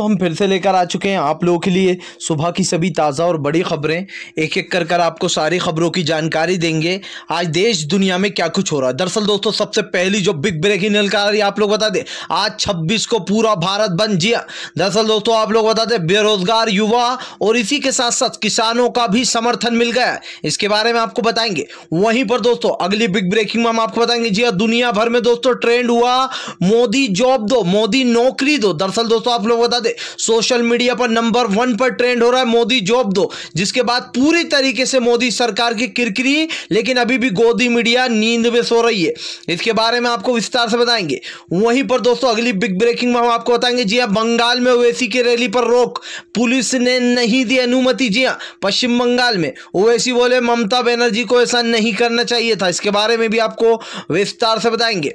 तो हम फिर से लेकर आ चुके हैं आप लोगों के लिए सुबह की सभी ताज़ा और बड़ी खबरें एक एक कर कर आपको सारी खबरों की जानकारी देंगे आज देश दुनिया में क्या कुछ हो रहा है दरअसल दोस्तों सबसे पहली जो बिग ब्रेकिंग जानकारी आप लोग बता दें आज 26 को पूरा भारत बंद जिया दरअसल दोस्तों आप लोग बता दें बेरोजगार युवा और इसी के साथ साथ किसानों का भी समर्थन मिल गया इसके बारे में आपको बताएंगे वहीं पर दोस्तों अगली बिग ब्रेकिंग में हम आपको बताएंगे जी हाँ, दुनिया भर में दोस्तों ट्रेंड हुआ मोदी जॉब दो मोदी नौकरी दो दरअसल दोस्तों आप लोग बता दें दे सोशल मीडिया पर नंबर वन पर ट्रेंड हो रहा है मोदी जॉब दो जिसके बाद पूरी तरीके से मोदी सरकार की किरकिरी लेकिन अभी भी गोदी मीडिया नींद में सो रही है इसके बारे में आपको विस्तार से बताएंगे वहीं पर दोस्तों अगली बिग ब्रेकिंग में हम आपको बताएंगे जी हाँ बंगाल में ओवैसी की रैली पर रोक पुलिस ने नहीं दी अनुमति जी हाँ पश्चिम बंगाल में ओवैसी बोले ममता बनर्जी को ऐसा नहीं करना चाहिए था इसके बारे में भी आपको विस्तार से बताएंगे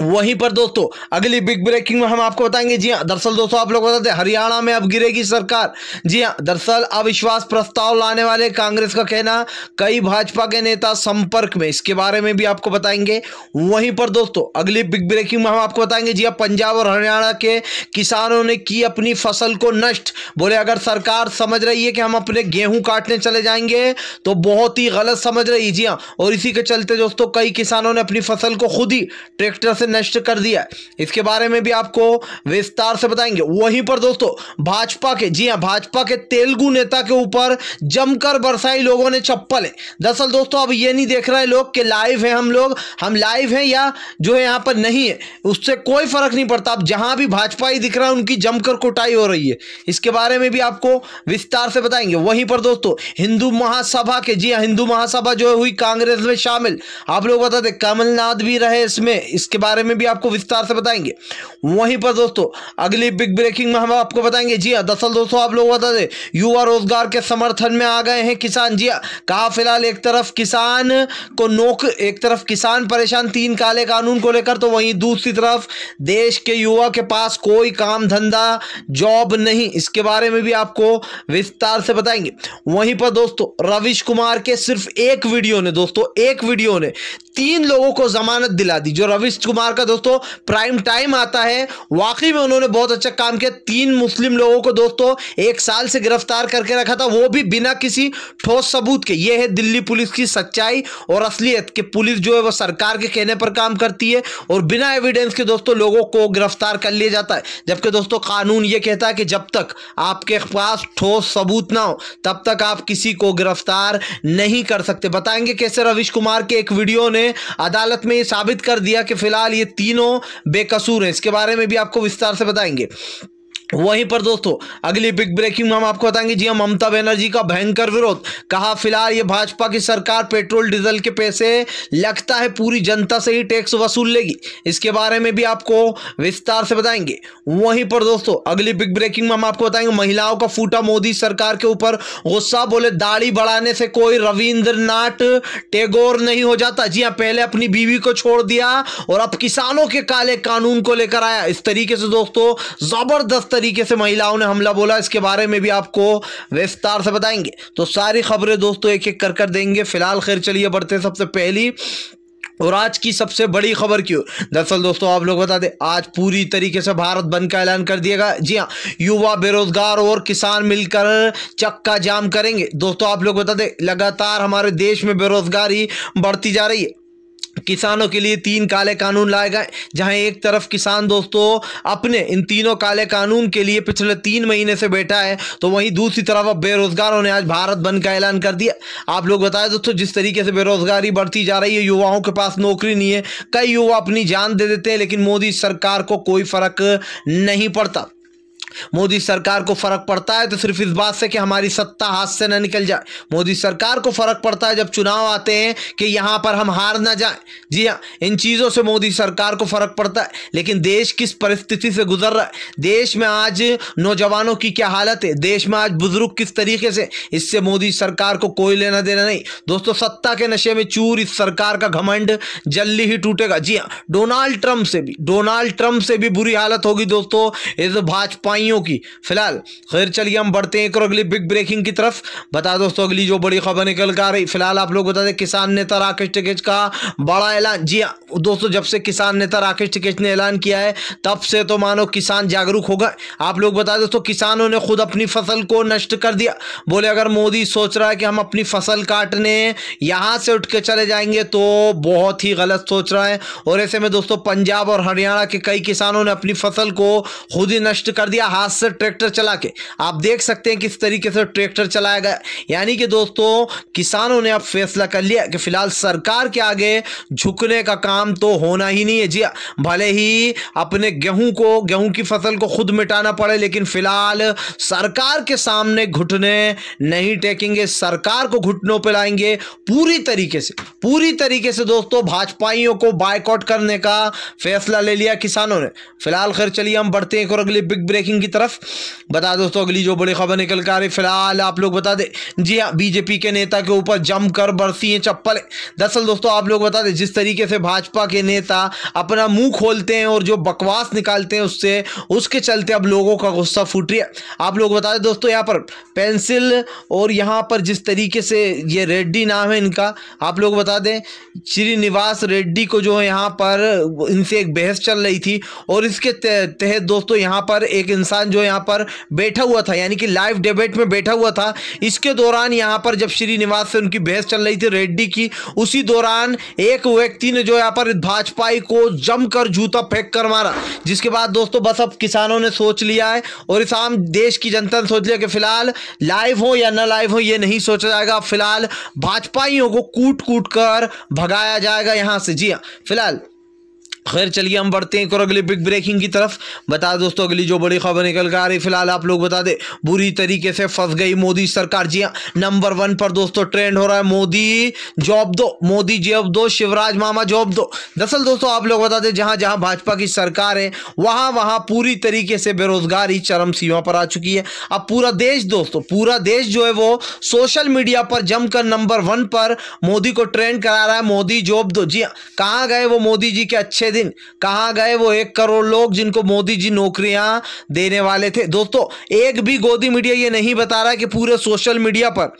वहीं पर दोस्तों अगली बिग ब्रेकिंग में हम आपको बताएंगे जी हाँ दरअसल दोस्तों आप लोग बताते हरियाणा में अब गिरेगी सरकार जी हाँ दरअसल अविश्वास प्रस्ताव लाने वाले कांग्रेस का कहना कई भाजपा के नेता संपर्क में इसके बारे में भी आपको बताएंगे वहीं पर दोस्तों अगली बिग ब्रेकिंग में हम आपको बताएंगे जी हाँ पंजाब और हरियाणा के किसानों ने की अपनी फसल को नष्ट बोले अगर सरकार समझ रही है कि हम अपने गेहूं काटने चले जाएंगे तो बहुत ही गलत समझ रही जी हाँ और इसी के चलते दोस्तों कई किसानों ने अपनी फसल को खुद ही ट्रैक्टर से नष्ट कर दिया इसके बारे में भी आपको विस्तार से बताएंगे वहीं पर दोस्तों भाजपा के जी हाँ भाजपा के तेलुगु नेता के ऊपर जमकर बरसाई लोगों ने चप्पल दरअसल दोस्तों अब ये नहीं देख रहे लोग कि लाइव है हम लोग हम लाइव हैं या जो है यहाँ पर नहीं है उससे कोई फर्क नहीं पड़ता अब जहां भी भाजपा ही दिख रहा है उनकी जमकर कुटाई हो रही है इसके बारे में भी आपको विस्तार से बताएंगे वहीं पर दोस्तों हिंदू महासभा के जी हाँ, हिंदू महासभा जो हुई कांग्रेस में शामिल आप लोग बता दें कमलनाथ भी रहे इसमें इसके बारे बारे में भी आपको विस्तार से बताएंगे वहीं पर दोस्तों अगली बिग ब्रेकिंग में हम आपको बताएंगे जी हाँ दरअसल दोस्तों आप लोग बता दें युवा रोजगार के समर्थन में आ गए हैं किसान जी हाँ, कहा फिलहाल एक तरफ किसान को नोक एक तरफ किसान परेशान तीन काले कानून को लेकर तो वहीं दूसरी तरफ देश के युवा के पास कोई काम धंधा जॉब नहीं इसके बारे में भी आपको विस्तार से बताएंगे वहीं पर दोस्तों रविश कुमार के सिर्फ एक वीडियो ने दोस्तों एक वीडियो ने तीन लोगों को जमानत दिला दी जो रविश कुमार कुमार का दोस्तों प्राइम टाइम आता है वाकई में उन्होंने बहुत अच्छा काम किया तीन मुस्लिम लोगों को दोस्तों एक साल से गिरफ्तार करके रखा था वो भी बिना किसी ठोस सबूत के ये है दिल्ली पुलिस की सच्चाई और असलियत कि पुलिस जो है वो सरकार के कहने पर काम करती है और बिना एविडेंस के दोस्तों लोगों को गिरफ्तार कर लिया जाता है जबकि दोस्तों कानून ये कहता है कि जब तक आपके पास ठोस सबूत ना हो तब तक आप किसी को गिरफ्तार नहीं कर सकते बताएंगे कैसे रविश कुमार के एक वीडियो ने अदालत में ये साबित कर दिया कि फिलहाल फिलहाल ये तीनों बेकसूर हैं इसके बारे में भी आपको विस्तार से बताएंगे वहीं पर दोस्तों अगली बिग ब्रेकिंग में हम आपको बताएंगे जी हम हाँ, ममता बनर्जी का भयंकर विरोध कहा फिलहाल ये भाजपा की सरकार पेट्रोल डीजल के पैसे लगता है पूरी जनता से ही टैक्स वसूल लेगी इसके बारे में भी आपको विस्तार से बताएंगे वहीं पर दोस्तों अगली बिग ब्रेकिंग में हम आपको बताएंगे महिलाओं का फूटा मोदी सरकार के ऊपर गुस्सा बोले दाढ़ी बढ़ाने से कोई रविन्द्रनाथ टैगोर नहीं हो जाता जी हाँ पहले अपनी बीवी को छोड़ दिया और अब किसानों के काले कानून को लेकर आया इस तरीके से दोस्तों जबरदस्त तरीके से महिलाओं ने हमला बोला इसके बारे में भी आपको विस्तार से बताएंगे तो सारी खबरें दोस्तों एक एक कर कर देंगे फिलहाल खैर चलिए बढ़ते सबसे पहली और आज की सबसे बड़ी खबर क्यों दरअसल दोस्तों आप लोग बता दें आज पूरी तरीके से भारत बंद का ऐलान कर दिएगा जी हाँ युवा बेरोजगार और किसान मिलकर चक्का जाम करेंगे दोस्तों आप लोग बता दें लगातार हमारे देश में बेरोजगारी बढ़ती जा रही है किसानों के लिए तीन काले कानून लाए गए जहां एक तरफ किसान दोस्तों अपने इन तीनों काले कानून के लिए पिछले तीन महीने से बैठा है तो वहीं दूसरी तरफ अब बेरोजगारों ने आज भारत बंद का ऐलान कर दिया आप लोग बताए दोस्तों जिस तरीके से बेरोजगारी बढ़ती जा रही है युवाओं के पास नौकरी नहीं है कई युवा अपनी जान दे देते हैं लेकिन मोदी सरकार को कोई फर्क नहीं पड़ता मोदी सरकार को फर्क पड़ता है तो सिर्फ इस बात से कि हमारी सत्ता हाथ से ना निकल जाए मोदी सरकार को फर्क पड़ता है जब चुनाव आते हैं कि यहां पर हम हार ना जाए जी हाँ इन चीज़ों से मोदी सरकार को फर्क पड़ता है लेकिन देश किस परिस्थिति से गुजर रहा है देश में आज नौजवानों की क्या हालत है देश में आज बुजुर्ग किस तरीके से इससे मोदी सरकार को कोई लेना देना नहीं दोस्तों सत्ता के नशे में चूर इस सरकार का घमंड जल्दी ही टूटेगा जी हाँ डोनाल्ड ट्रंप से भी डोनाल्ड ट्रंप से भी बुरी हालत होगी दोस्तों इस भाजपा बुराइयों की फिलहाल खैर चलिए हम बढ़ते हैं एक और अगली बिग ब्रेकिंग की तरफ बता दोस्तों अगली जो बड़ी खबर निकल कर आ रही फिलहाल आप लोग बता दें किसान नेता राकेश टिकेश का बड़ा ऐलान जी हाँ दोस्तों जब से किसान नेता राकेश टिकेश ने ऐलान किया है तब से तो मानो किसान जागरूक होगा आप लोग बता दोस्तों किसानों ने खुद अपनी फसल को नष्ट कर दिया बोले अगर मोदी सोच रहा है कि हम अपनी फसल काटने यहाँ से उठ के चले जाएंगे तो बहुत ही गलत सोच रहा है और ऐसे में दोस्तों पंजाब और हरियाणा के कई किसानों ने अपनी फसल को खुद ही नष्ट कर दिया हाथ से ट्रैक्टर चला के आप देख सकते हैं किस तरीके से ट्रैक्टर चलाया गया यानी कि दोस्तों किसानों ने अब फैसला कर लिया कि फिलहाल सरकार के आगे झुकने का काम तो होना ही नहीं है जी हाँ, भले ही अपने गेहूं को गेहूं की फसल को खुद मिटाना पड़े लेकिन फिलहाल सरकार के सामने घुटने नहीं टेकेंगे सरकार को घुटनों पर लाएंगे पूरी तरीके से पूरी तरीके से दोस्तों भाजपाइयों को बायकॉट करने का फैसला ले लिया किसानों ने फिलहाल खैर चलिए हम बढ़ते हैं और अगली बिग ब्रेकिंग की तरफ बता दोस्तों अगली जो बड़ी खबर निकल कर रही फिलहाल आप लोग बता दें जी हाँ बीजेपी के नेता के ऊपर जमकर बरसी हैं चप्पल दरअसल दोस्तों आप लोग बता दें जिस तरीके से भाजपा के नेता अपना मुंह खोलते हैं और जो बकवास निकालते हैं उससे उसके चलते अब लोगों का गुस्सा फूट रही है आप लोग बता दें दोस्तों यहाँ पर पेंसिल और यहाँ पर जिस तरीके से ये रेड्डी नाम है इनका आप लोग बता दें श्रीनिवास रेड्डी को जो है यहाँ पर इनसे एक बहस चल रही थी और इसके तहत दोस्तों यहाँ पर एक इंसान किसान जो यहाँ पर बैठा हुआ था यानी कि लाइव डिबेट में बैठा हुआ था इसके दौरान यहाँ पर जब श्रीनिवास से उनकी बहस चल रही थी रेड्डी की उसी दौरान एक व्यक्ति ने जो यहाँ पर भाजपाई को जमकर जूता फेंक कर मारा जिसके बाद दोस्तों बस अब किसानों ने सोच लिया है और इस आम देश की जनता ने सोच लिया कि फिलहाल लाइव हो या न लाइव हो ये नहीं सोचा जाएगा फिलहाल भाजपाइयों को कूट कूट कर भगाया जाएगा यहाँ से जी हाँ फिलहाल खैर चलिए हम बढ़ते हैं एक और अगले बिग ब्रेकिंग की तरफ बता दोस्तों अगली जो बड़ी खबर निकल कर आ रही फिलहाल आप लोग बता दे बुरी तरीके से फंस गई मोदी सरकार जी हाँ नंबर वन पर दोस्तों ट्रेंड हो रहा है मोदी जॉब दो मोदी जॉब दो शिवराज मामा जॉब दो दरअसल दोस्तों आप लोग बता दे जहां जहां भाजपा की सरकार है वहां वहां पूरी तरीके से बेरोजगारी चरम सीमा पर आ चुकी है अब पूरा देश दोस्तों पूरा देश जो है वो सोशल मीडिया पर जमकर नंबर वन पर मोदी को ट्रेंड करा रहा है मोदी जॉब दो जी हाँ, कहां गए वो मोदी जी के अच्छे दिन कहाँ गए वो एक करोड़ लोग जिनको मोदी जी नौकरियां देने वाले थे दोस्तों एक भी गोदी मीडिया ये नहीं बता रहा कि पूरे सोशल मीडिया पर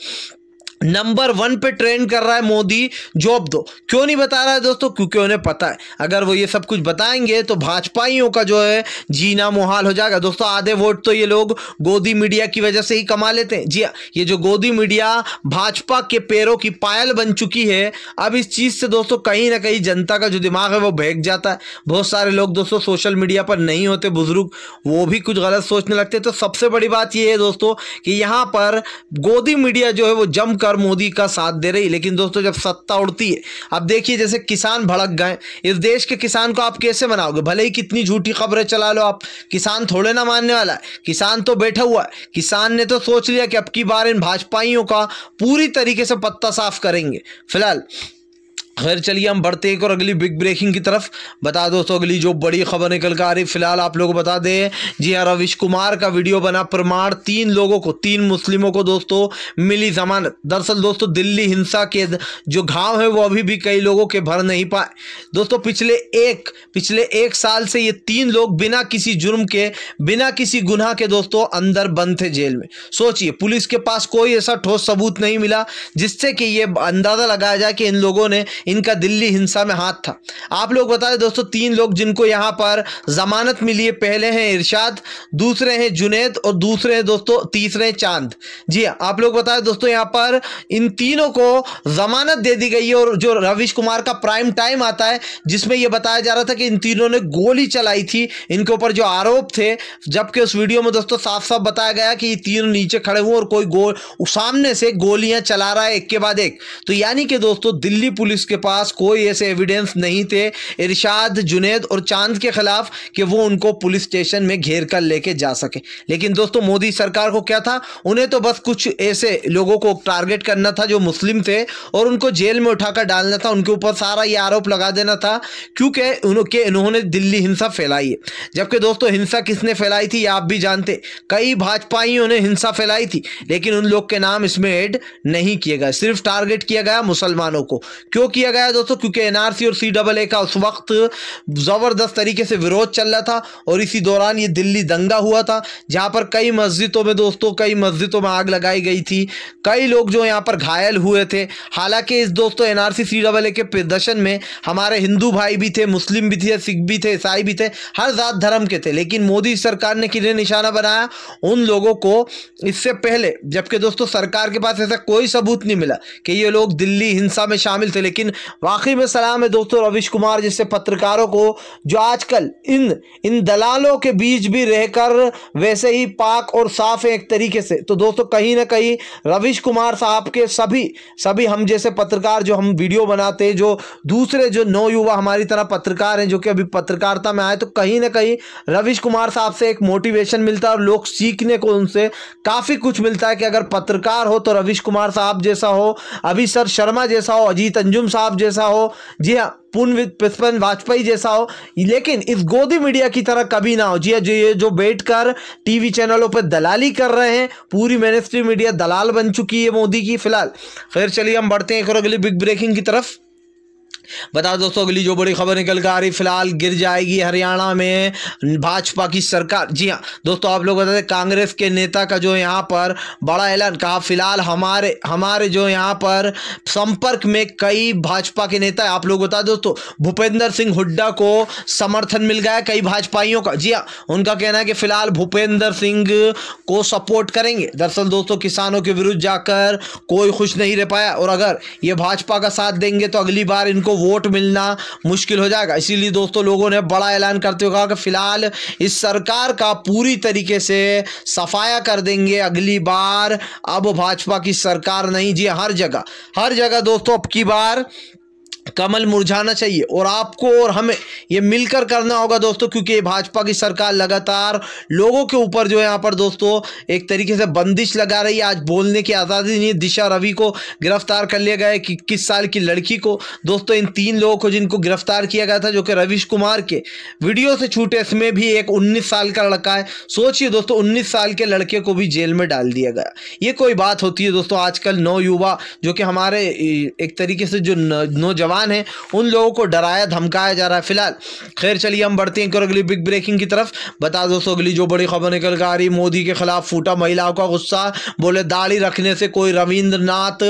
नंबर वन पे ट्रेंड कर रहा है मोदी जॉब दो क्यों नहीं बता रहा है दोस्तों क्योंकि उन्हें पता है अगर वो ये सब कुछ बताएंगे तो भाजपाइयों का जो है जीना मुहाल हो जाएगा दोस्तों आधे वोट तो ये लोग गोदी मीडिया की वजह से ही कमा लेते हैं जी हाँ, ये जो गोदी मीडिया भाजपा के पैरों की पायल बन चुकी है अब इस चीज़ से दोस्तों कहीं ना कहीं जनता का जो दिमाग है वो भेग जाता है बहुत सारे लोग दोस्तों सोशल मीडिया पर नहीं होते बुजुर्ग वो भी कुछ गलत सोचने लगते तो सबसे बड़ी बात यह है दोस्तों कि यहाँ पर गोदी मीडिया जो है वो जमकर सरकार मोदी का साथ दे रही लेकिन दोस्तों जब सत्ता उड़ती है अब देखिए जैसे किसान भड़क गए इस देश के किसान को आप कैसे मनाओगे भले ही कितनी झूठी खबरें चला लो आप किसान थोड़े ना मानने वाला है किसान तो बैठा हुआ है किसान ने तो सोच लिया कि अब की बार इन भाजपाइयों का पूरी तरीके से पत्ता साफ करेंगे फिलहाल खैर चलिए हम बढ़ते एक और अगली बिग ब्रेकिंग की तरफ बता दोस्तों अगली जो बड़ी खबर निकल कर आ रही फिलहाल आप लोगों को बता दें जी हाँ रविश कुमार का वीडियो बना प्रमाण तीन लोगों को तीन मुस्लिमों को दोस्तों मिली जमानत दरअसल दोस्तों दिल्ली हिंसा के जो घाव है वो अभी भी कई लोगों के भर नहीं पाए दोस्तों पिछले एक पिछले एक साल से ये तीन लोग बिना किसी जुर्म के बिना किसी गुना के दोस्तों अंदर बंद थे जेल में सोचिए पुलिस के पास कोई ऐसा ठोस सबूत नहीं मिला जिससे कि ये अंदाज़ा लगाया जाए कि इन लोगों ने इनका दिल्ली हिंसा में हाथ था आप लोग बता दें दोस्तों तीन लोग जिनको यहाँ पर जमानत मिली है पहले हैं इरशाद दूसरे हैं जुनेद और दूसरे हैं दोस्तों तीसरे हैं चांद जी हाँ, आप लोग बता दें दोस्तों यहाँ पर इन तीनों को जमानत दे दी गई है और जो रविश कुमार का प्राइम टाइम आता है जिसमें यह बताया जा रहा था कि इन तीनों ने गोली चलाई थी इनके ऊपर जो आरोप थे जबकि उस वीडियो में दोस्तों साफ साफ बताया गया कि ये तीनों नीचे खड़े हुए और कोई गोल सामने से गोलियां चला रहा है एक के बाद एक तो यानी कि दोस्तों दिल्ली पुलिस के पास कोई ऐसे एविडेंस नहीं थे इरशाद जुनेद और चांद के खिलाफ कि वो उनको पुलिस स्टेशन में घेर कर लेके जा सके लेकिन दोस्तों मोदी सरकार को क्या था उन्हें तो बस कुछ ऐसे लोगों को टारगेट करना था जो मुस्लिम थे और उनको जेल में उठाकर डालना था उनके ऊपर सारा ये आरोप लगा देना था क्योंकि उनके इन्होंने दिल्ली हिंसा फैलाई है जबकि दोस्तों हिंसा किसने फैलाई थी आप भी जानते कई भाजपाइयों ने हिंसा फैलाई थी लेकिन उन लोग के नाम इसमें एड नहीं किए गए सिर्फ टारगेट किया गया मुसलमानों को क्योंकि किया गया दोस्तों क्योंकि एनआरसी और सी डबल ए का उस वक्त ज़बरदस्त तरीके से विरोध चल रहा था और इसी दौरान ये दिल्ली दंगा हुआ था जहाँ पर कई मस्जिदों में दोस्तों कई मस्जिदों में आग लगाई गई थी कई लोग जो यहाँ पर घायल हुए थे हालांकि इस दोस्तों एन आर के प्रदर्शन में हमारे हिंदू भाई भी थे मुस्लिम भी थे सिख भी थे ईसाई भी थे हर जात धर्म के थे लेकिन मोदी सरकार ने किन्हें निशाना बनाया उन लोगों को इससे पहले जबकि दोस्तों सरकार के पास ऐसा कोई सबूत नहीं मिला कि ये लोग दिल्ली हिंसा में शामिल थे लेकिन वाकई में सलाम है दोस्तों रविश कुमार जैसे पत्रकारों को जो आजकल इन इन दलालों के बीच भी रहकर वैसे ही पाक और साफ है एक तरीके से तो दोस्तों कहीं ना कहीं रविश कुमार साहब के सभी सभी हम जैसे पत्रकार जो हम वीडियो बनाते हैं जो दूसरे जो नौ युवा हमारी तरह पत्रकार हैं जो कि अभी पत्रकारिता में आए तो कहीं ना कहीं रविश कुमार साहब से एक मोटिवेशन मिलता है और लोग सीखने को उनसे काफ़ी कुछ मिलता है कि अगर पत्रकार हो तो रविश कुमार साहब जैसा हो अभी सर शर्मा जैसा हो अजीत अंजुम साहब साहब जैसा हो जी हाँ पुन पुष्पन वाजपेयी जैसा हो लेकिन इस गोदी मीडिया की तरह कभी ना हो जी हाँ ये जो बैठ कर टीवी चैनलों पर दलाली कर रहे हैं पूरी मेन मीडिया दलाल बन चुकी है मोदी की फिलहाल खैर चलिए हम बढ़ते हैं एक और अगली बिग ब्रेकिंग की तरफ बता दोस्तों अगली जो बड़ी खबर निकल कर आ रही फिलहाल गिर जाएगी हरियाणा में भाजपा की सरकार जी हाँ दोस्तों आप लोग बता दें कांग्रेस के नेता का जो यहाँ पर बड़ा ऐलान कहा फिलहाल हमारे हमारे जो यहाँ पर संपर्क में कई भाजपा के नेता आप लोग बता दोस्तों भूपेंद्र सिंह हुड्डा को समर्थन मिल गया कई भाजपाइयों का जी हाँ उनका कहना है कि फिलहाल भूपेंद्र सिंह को सपोर्ट करेंगे दरअसल दोस्तों किसानों के विरुद्ध जाकर कोई खुश नहीं रह पाया और अगर ये भाजपा का साथ देंगे तो अगली बार इनको वोट मिलना मुश्किल हो जाएगा इसीलिए दोस्तों लोगों ने बड़ा ऐलान करते हुए कहा कि फिलहाल इस सरकार का पूरी तरीके से सफाया कर देंगे अगली बार अब भाजपा की सरकार नहीं जी हर जगह हर जगह दोस्तों अब की बार कमल मुरझाना चाहिए और आपको और हमें ये मिलकर करना होगा दोस्तों क्योंकि ये भाजपा की सरकार लगातार लोगों के ऊपर जो है यहाँ पर दोस्तों एक तरीके से बंदिश लगा रही है आज बोलने की आज़ादी नहीं दिशा रवि को गिरफ्तार कर लिया गया है कि किस साल की लड़की को दोस्तों इन तीन लोगों को जिनको गिरफ्तार किया गया था जो कि रविश कुमार के वीडियो से छूटे इसमें भी एक उन्नीस साल का लड़का है सोचिए दोस्तों उन्नीस साल के लड़के को भी जेल में डाल दिया गया ये कोई बात होती है दोस्तों आजकल युवा जो कि हमारे एक तरीके से जो नौजवान मुसलमान हैं उन लोगों को डराया धमकाया जा रहा है फिलहाल खैर चलिए हम बढ़ते हैं अगली बिग ब्रेकिंग की तरफ बता दोस्तों अगली जो बड़ी खबर निकल कर आ रही मोदी के खिलाफ फूटा महिलाओं का गुस्सा बोले दाढ़ी रखने से कोई रविंद्रनाथ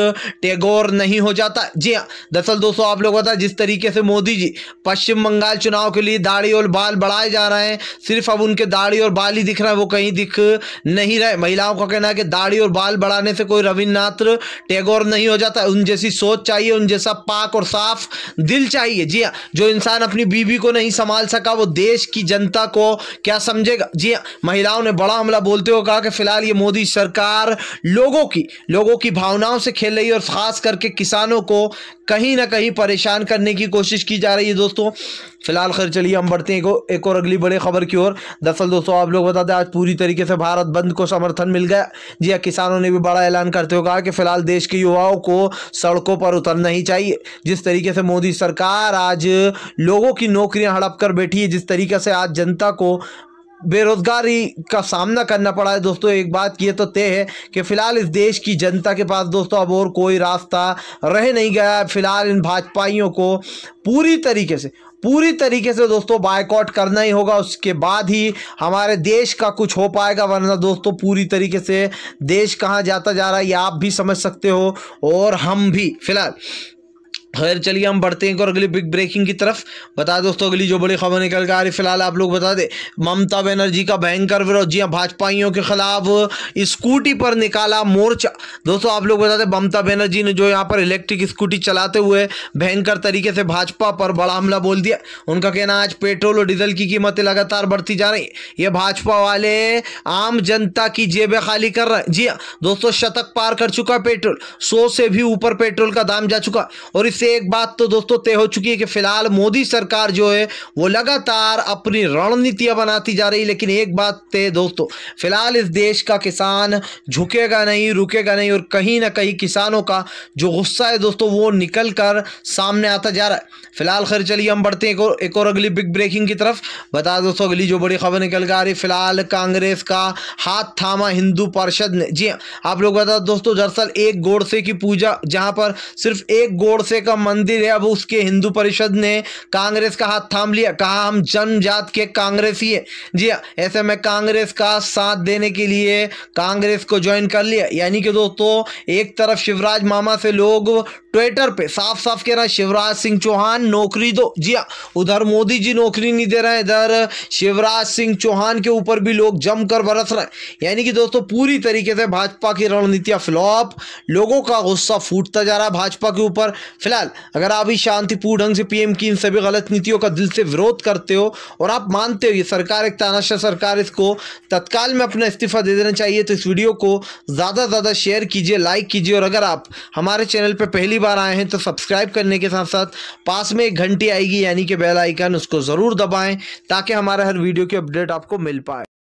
टैगोर नहीं हो जाता जी हाँ दरअसल दोस्तों आप लोग बता जिस तरीके से मोदी जी पश्चिम बंगाल चुनाव के लिए दाढ़ी और बाल बढ़ाए जा रहे हैं सिर्फ अब उनके दाढ़ी और बाल ही दिख रहा है वो कहीं दिख नहीं रहे महिलाओं का कहना है कि दाढ़ी और बाल बढ़ाने से कोई रविन्द्रनाथ टैगोर नहीं हो जाता उन जैसी सोच चाहिए उन जैसा पाक और साफ साफ दिल चाहिए जी हाँ जो इंसान अपनी बीवी को नहीं संभाल सका वो देश की जनता को क्या समझेगा जी हाँ महिलाओं ने बड़ा हमला बोलते हुए कहा कि फिलहाल ये मोदी सरकार लोगों की लोगों की भावनाओं से खेल रही है और ख़ास करके किसानों को कहीं ना कहीं परेशान करने की कोशिश की जा रही है दोस्तों फिलहाल खैर चलिए हम बढ़ते हैं एक और अगली बड़ी खबर की ओर दरअसल दोस्तों आप लोग बता दें आज पूरी तरीके से भारत बंद को समर्थन मिल गया जी हाँ किसानों ने भी बड़ा ऐलान करते हुए कहा कि फिलहाल देश के युवाओं को सड़कों पर उतरना ही चाहिए जिस तरीके से मोदी सरकार आज लोगों की नौकरियां हड़प कर बैठी है जिस तरीके से आज जनता को बेरोज़गारी का सामना करना पड़ा है दोस्तों एक बात ये तो तय है कि फ़िलहाल इस देश की जनता के पास दोस्तों अब और कोई रास्ता रह नहीं गया है फ़िलहाल इन भाजपाइयों को पूरी तरीके से पूरी तरीके से दोस्तों बायकॉट करना ही होगा उसके बाद ही हमारे देश का कुछ हो पाएगा वरना दोस्तों पूरी तरीके से देश कहाँ जाता जा रहा है ये आप भी समझ सकते हो और हम भी फिलहाल खैर चलिए हम बढ़ते हैं और अगली बिग ब्रेकिंग की तरफ बता दोस्तों अगली जो बड़ी खबर निकल कर आ रही फिलहाल आप लोग बता दें ममता बनर्जी का भयंकर विरोध जी हाँ भाजपाइयों के खिलाफ स्कूटी पर निकाला मोर्चा दोस्तों आप लोग बता दें ममता बनर्जी ने जो यहाँ पर इलेक्ट्रिक स्कूटी चलाते हुए भयंकर तरीके से भाजपा पर बड़ा हमला बोल दिया उनका कहना आज पेट्रोल और डीजल की कीमतें लगातार बढ़ती जा रही है ये भाजपा वाले आम जनता की जेबें खाली कर रहे हैं जी हाँ दोस्तों शतक पार कर चुका पेट्रोल सौ से भी ऊपर पेट्रोल का दाम जा चुका और इससे एक बात तो दोस्तों तय हो चुकी है कि फिलहाल मोदी सरकार जो है वो लगातार अपनी रणनीतियां बनाती जा रही है लेकिन एक बात तय दोस्तों फिलहाल इस देश का किसान झुकेगा नहीं रुकेगा नहीं और कहीं ना कहीं किसानों का जो गुस्सा है दोस्तों वो निकल कर सामने आता जा रहा है फिलहाल खैर चलिए हम बढ़ते हैं एक और एक और अगली बिग ब्रेकिंग की तरफ बता दोस्तों अगली जो बड़ी खबर निकल कर आ रही फिलहाल कांग्रेस का हाथ थामा हिंदू पार्षद ने जी हाँ, आप लोग बता दोस्तों दरअसल एक गोडसे की पूजा जहां पर सिर्फ एक गोडसे का का मंदिर है अब उसके हिंदू परिषद ने कांग्रेस का हाथ थाम लिया कहा हम जन्म जात के कांग्रेस ही है जी हाँ, ऐसे में कांग्रेस का साथ देने के लिए कांग्रेस को ज्वाइन कर लिया यानी कि दोस्तों एक तरफ शिवराज मामा से लोग ट्विटर पे साफ साफ कह रहा है शिवराज सिंह चौहान नौकरी दो जी हाँ उधर मोदी जी नौकरी नहीं दे रहे हैं इधर शिवराज सिंह चौहान के ऊपर भी लोग जमकर बरस रहे हैं यानी कि दोस्तों पूरी तरीके से भाजपा की रणनीतियां फ्लॉप लोगों का गुस्सा फूटता जा रहा है भाजपा के ऊपर फिलहाल बहरहाल अगर आप इस शांतिपूर्ण ढंग से पीएम की इन सभी गलत नीतियों का दिल से विरोध करते हो और आप मानते हो ये सरकार एक तानाशाह सरकार इसको तत्काल में अपना इस्तीफा दे देना चाहिए तो इस वीडियो को ज़्यादा से ज़्यादा शेयर कीजिए लाइक कीजिए और अगर आप हमारे चैनल पर पहली बार आए हैं तो सब्सक्राइब करने के साथ साथ पास में एक घंटी आएगी यानी कि बेल आइकन उसको ज़रूर दबाएँ ताकि हमारा हर वीडियो की अपडेट आपको मिल पाए